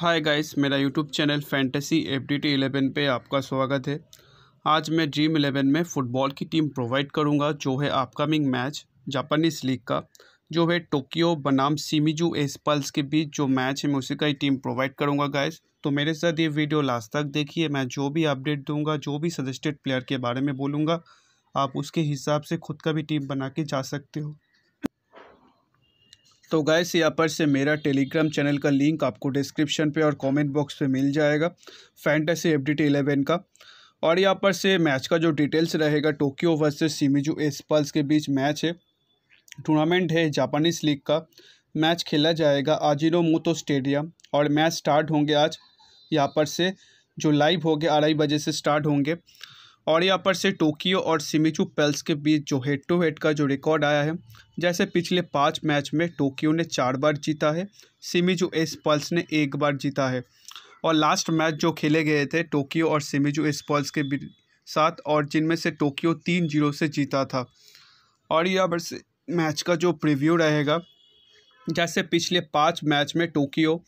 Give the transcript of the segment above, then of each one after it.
हाय guys मेरा YouTube channel fantasy F D T eleven पर आपका स्वागत है आज मैं ड्रीम इलेवन में फ़ुटबॉल की टीम प्रोवाइड करूंगा जो है अपकमिंग मैच जापानीज़ लीग का जो है टोक्यो बनाम सिमिजू एसपल्स के बीच जो मैच है मैं उसी का ही टीम प्रोवाइड करूंगा गाइस तो मेरे साथ ये वीडियो लास्ट तक देखिए मैं जो भी अपडेट दूँगा जो भी सजेस्टेड प्लेयर के बारे में बोलूँगा आप उसके हिसाब से खुद का भी टीम बना के जा सकते हो तो गैस यहाँ पर से मेरा टेलीग्राम चैनल का लिंक आपको डिस्क्रिप्शन पे और कमेंट बॉक्स पे मिल जाएगा फैंटेसी एफ डी इलेवन का और यहाँ पर से मैच का जो डिटेल्स रहेगा टोक्यो वर्सेस सीमिजू एसपल्स के बीच मैच है टूर्नामेंट है जापानीज लीग का मैच खेला जाएगा आजिरो मोतो स्टेडियम और मैच स्टार्ट होंगे आज यहाँ पर से जो लाइव होंगे अढ़ाई बजे से स्टार्ट होंगे और यहाँ पर से टोक्यो और सिमिचू पेल्स के बीच जो हेड टू हेड का जो रिकॉर्ड आया है जैसे पिछले पाँच मैच में टोक्यो ने चार बार जीता है सिमिजू एस पल्स ने एक बार जीता है और लास्ट मैच जो खेले गए थे टोक्यो और सिमिजू एस पल्स के साथ और जिनमें से टोक्यो तीन जीरो से जीता था और यहाँ पर से मैच का जो प्रीव्यू रहेगा जैसे पिछले पाँच मैच में टोक्यो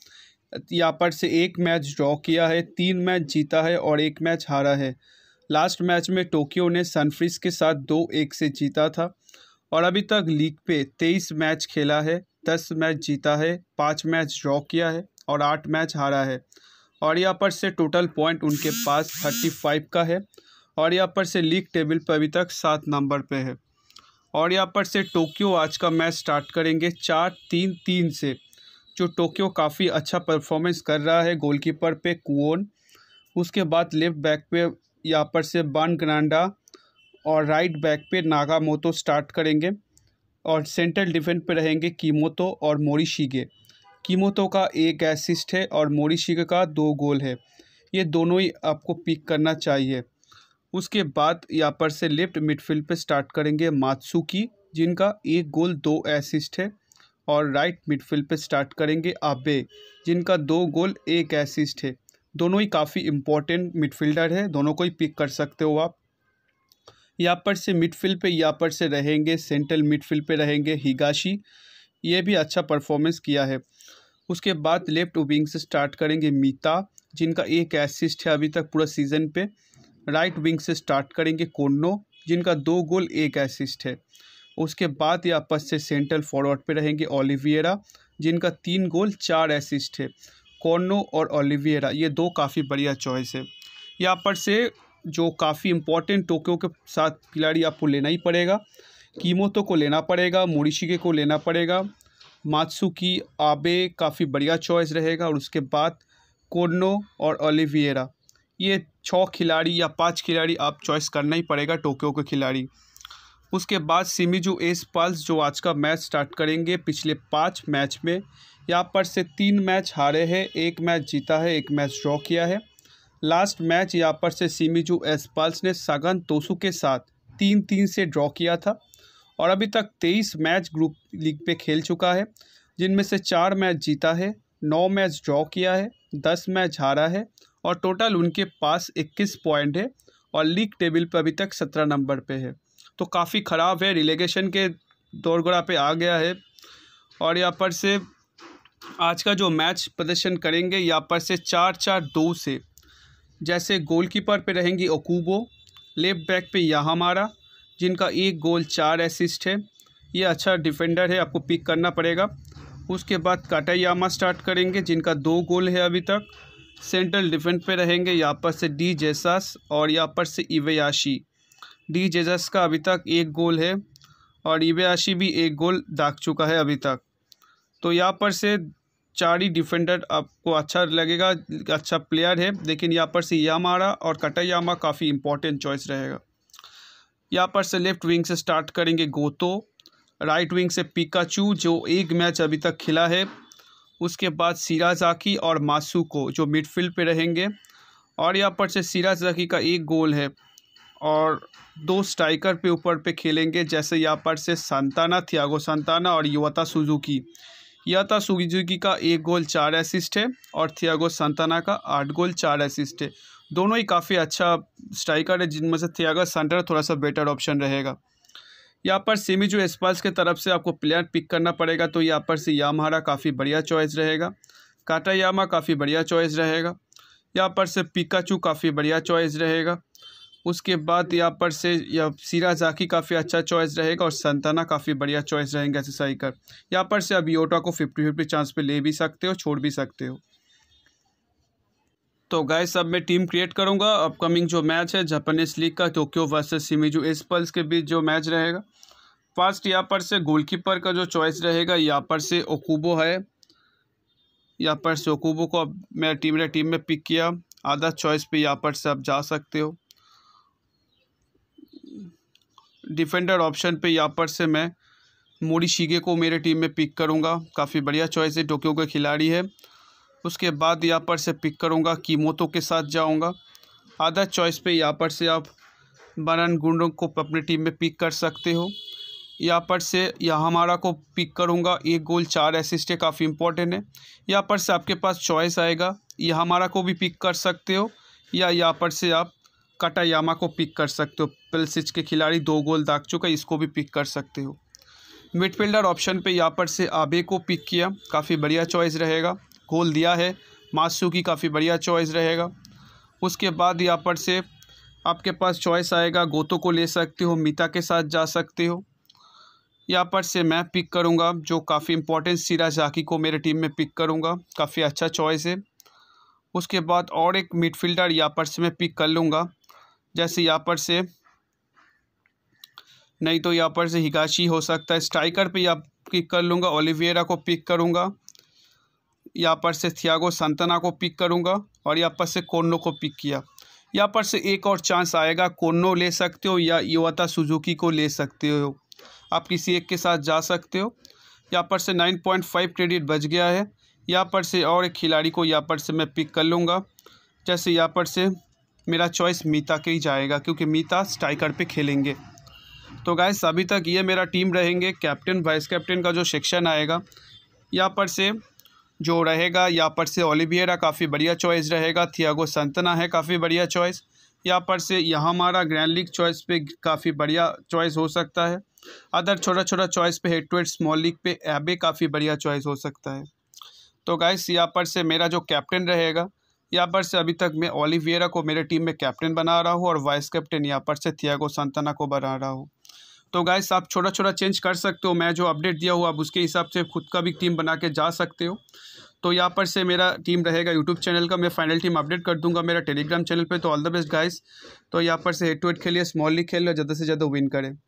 यहाँ पर से एक मैच ड्रॉ किया है तीन मैच जीता है और एक मैच हारा है लास्ट मैच में टोक्यो ने सनफ्रिज के साथ दो एक से जीता था और अभी तक लीग पे तेईस मैच खेला है दस मैच जीता है पाँच मैच ड्रॉ किया है और आठ मैच हारा है और यहाँ पर से टोटल पॉइंट उनके पास थर्टी फाइव का है और यहाँ पर से लीग टेबल पर अभी तक सात नंबर पे है और यहाँ पर से टोक्यो आज का मैच स्टार्ट करेंगे चार तीन तीन से जो टोक्यो काफ़ी अच्छा परफॉर्मेंस कर रहा है गोलकीपर पे कुओन उसके बाद लेफ्ट बैक पे यहाँ पर से बन ग्रांडा और राइट बैक पे नागामोतो स्टार्ट करेंगे और सेंट्रल डिफेंस पे रहेंगे कीमोतो और मोरीशीगे कीमोतो का एक एसिस्ट है और मोरीशीगे का दो गोल है ये दोनों ही आपको पिक करना चाहिए उसके बाद यहाँ पर से लेफ्ट मिडफील्ड पे स्टार्ट करेंगे मात्सुकी जिनका एक गोल दो एसिस्ट है और राइट मिडफील्ड पे स्टार्ट करेंगे आबे जिनका दो गोल एक एसिस्ट है दोनों ही काफ़ी इम्पोर्टेंट मिडफील्डर है दोनों को ही पिक कर सकते हो आप यहाँ पर से मिडफील्ड पे यहाँ पर से रहेंगे सेंट्रल मिडफील्ड पे रहेंगे हिगाशी ये भी अच्छा परफॉर्मेंस किया है उसके बाद लेफ्ट विंग से स्टार्ट करेंगे मीता जिनका एक एसिस्ट है अभी तक पूरा सीजन पे राइट विंग से स्टार्ट करेंगे कोन्नो जिनका दो गोल एक एसिस्ट है उसके बाद यहाँ पर से सेंट्रल फॉरवर्ड पर रहेंगे ओलिवियरा जिनका तीन गोल चार एसिस्ट है कॉर्नो और ओलिवियरा ये दो काफ़ी बढ़िया चॉइस है यहाँ पर से जो काफ़ी इंपॉर्टेंट टोक्यो के साथ खिलाड़ी आपको लेना ही पड़ेगा कीमोतो को लेना पड़ेगा मोरिशिके को लेना पड़ेगा मात्सुकी आबे काफ़ी बढ़िया चॉइस रहेगा और उसके बाद कोर्नो और ओलिवियरा ये छः खिलाड़ी या पांच खिलाड़ी आप चॉइस करना ही पड़ेगा टोक्यो के खिलाड़ी उसके बाद सिमिजू एस पल्स जो आज का मैच स्टार्ट करेंगे पिछले पाँच मैच में यहाँ पर से तीन मैच हारे हैं एक मैच जीता है एक मैच ड्रॉ किया है लास्ट मैच यहाँ पर से सिमीजू एस पल्स ने सागन तोसु के साथ तीन तीन से ड्रॉ किया था और अभी तक तेईस मैच ग्रुप लीग पे खेल चुका है जिनमें से चार मैच जीता है नौ मैच ड्रॉ किया है दस मैच हारा है और टोटल उनके पास इक्कीस पॉइंट है और लीग टेबल पर अभी तक सत्रह नंबर पे है तो काफ़ी ख़राब है रिलेगेशन के दौर गोड़ा पे आ गया है और यहाँ पर से आज का जो मैच प्रदर्शन करेंगे यहाँ पर से चार चार दो से जैसे गोलकीपर पे रहेंगी ओकूबो लेफ्ट बैक पे यहाँ जिनका एक गोल चार असिस्ट है ये अच्छा डिफेंडर है आपको पिक करना पड़ेगा उसके बाद काटायामा स्टार्ट करेंगे जिनका दो गोल है अभी तक सेंट्रल डिफेंस पे रहेंगे यहाँ पर से डी जेसास और यहाँ पर से इवयाशी डी जेजस का अभी तक एक गोल है और इबेयाशी भी एक गोल दाग चुका है अभी तक तो यहाँ पर से चार ही डिफेंडर आपको अच्छा लगेगा अच्छा प्लेयर है लेकिन यहाँ पर से यामारा और कटायामा काफ़ी इंपॉर्टेंट चॉइस रहेगा यहाँ पर से लेफ्ट विंग से स्टार्ट करेंगे गोतो राइट विंग से पिकाचू जो एक मैच अभी तक खिला है उसके बाद सिराजाकी और मासू को जो मिडफील्ड पे रहेंगे और यहाँ पर से सिराजाकी का एक गोल है और दो स्ट्राइकर पे ऊपर पे खेलेंगे जैसे यहाँ पर से संताना थियागो संताना और युवता सुजुकी युवता सुजुकी का एक गोल चार असिस्ट है और थियागो संताना का आठ गोल चार असिस्ट है दोनों ही काफ़ी अच्छा स्ट्राइकर है जिनमें से थियागो संताना थोड़ा सा बेटर ऑप्शन रहेगा यहाँ पर सेमी जो एस्पाल्स के तरफ से आपको प्लेयर पिक करना पड़ेगा तो यहाँ पर से यामहारा काफ़ी बढ़िया चॉइस रहेगा काटा यामा काफ़ी बढ़िया चॉइस रहेगा यहाँ पर से पिकाचू काफ़ी बढ़िया चॉइस रहेगा उसके बाद यहाँ पर से या सीरा जाकी काफ़ी अच्छा चॉइस रहेगा और संताना काफ़ी बढ़िया चॉइस रहेगा ऐसे सही कर यहाँ पर से अब योटा को फिफ्टी फिफ्टी चांस पे ले भी सकते हो छोड़ भी सकते हो तो गाय सब मैं टीम क्रिएट करूँगा अपकमिंग जो मैच है जापानीज लीग का टोक्यो वर्सेस सिमिजू एसपल्स के बीच जो मैच रहेगा फर्स्ट यहाँ पर से गोलकीपर का जो चॉइस रहेगा यहाँ पर से ओकूबो है यहाँ पर से ओकूबो को अब मैं टीम ने टीम में पिक किया आधा चॉइस पे यहाँ पर से आप जा सकते हो डिफेंडर ऑप्शन पे यहाँ पर से मैं मोरी शीगे को मेरे टीम में पिक करूँगा काफ़ी बढ़िया चॉइस है टोक्यो के खिलाड़ी है उसके बाद यहाँ पर से पिक करूँगा कीमोतो के साथ जाऊँगा आधा चॉइस पे यहाँ पर से आप बरन गुंडों को अपनी टीम में पिक कर सकते हो यहाँ पर से यहाँ हमारा को पिक करूँगा एक गोल चार असिस्ट है काफ़ी इंपॉर्टेंट है यहाँ पर से आपके पास चॉइस आएगा यहाँ हमारा को भी पिक कर सकते हो या यहाँ पर से आप कटायामा को पिक कर सकते हो पेलसिच के खिलाड़ी दो गोल दाग चुका इसको भी पिक कर सकते हो मिडफील्डर ऑप्शन पे यहाँ पर से आबे को पिक किया काफ़ी बढ़िया चॉइस रहेगा गोल दिया है मासू की काफ़ी बढ़िया चॉइस रहेगा उसके बाद यहाँ पर से आपके पास चॉइस आएगा गोतो को ले सकते हो मीता के साथ जा सकते हो यहाँ पर से मैं पिक करूँगा जो काफ़ी इंपॉर्टेंट सीरा झाकी को मेरे टीम में पिक करूँगा काफ़ी अच्छा चॉइस है उसके बाद और एक मिडफील्डर यहाँ पर से मैं पिक कर लूँगा जैसे यहाँ पर से नहीं तो यहाँ पर से हिगाशी हो सकता है स्ट्राइकर पे यहाँ पिक कर लूँगा ओलिवियरा को पिक करूँगा यहाँ पर से थियागो संतना को पिक करूँगा और यहाँ पर से कोनो को पिक किया यहाँ पर से एक और चांस आएगा कोनो ले सकते हो या युवता सुजुकी को ले सकते हो आप किसी एक के साथ जा सकते हो यहाँ पर से नाइन पॉइंट फाइव क्रेडिट बच गया है यहाँ पर से और एक खिलाड़ी को यहाँ पर से मैं पिक कर लूँगा जैसे यहाँ पर से मेरा चॉइस मीता के ही जाएगा क्योंकि मीता स्ट्राइकर पे खेलेंगे तो गाइस अभी तक ये मेरा टीम रहेंगे कैप्टन वाइस कैप्टन का जो सेक्शन आएगा यहाँ पर से जो रहेगा यहाँ पर से ओलिबियरा काफ़ी बढ़िया चॉइस रहेगा थियागो संतना है काफ़ी बढ़िया चॉइस यहाँ पर से यहाँ हमारा ग्रैंड लीग चॉइस पे काफ़ी बढ़िया चॉइस हो सकता है अदर छोटा छोटा चॉइस पे head to head small league पे एबे काफ़ी बढ़िया चॉइस हो सकता है तो गाइस यहाँ पर से मेरा जो कैप्टन रहेगा यहाँ पर से अभी तक मैं ओलिवियरा को मेरे टीम में कैप्टन बना रहा हूँ और वाइस कैप्टन यहाँ पर से थियागो संतना को बना रहा हूँ तो गाइस आप छोटा छोटा चेंज कर सकते हो मैं जो अपडेट दिया हुआ आप उसके हिसाब से खुद का भी टीम बना के जा सकते हो तो यहाँ पर से मेरा टीम रहेगा यूट्यूब चैनल का मैं फाइनल टीम अपडेट कर दूंगा मेरा टेलीग्राम चैनल पे तो ऑल द बेस्ट गाइस तो यहाँ पर से हेड टू हेड खेलिए स्मॉल लीग खेल लो ज़्यादा से ज़्यादा विन करें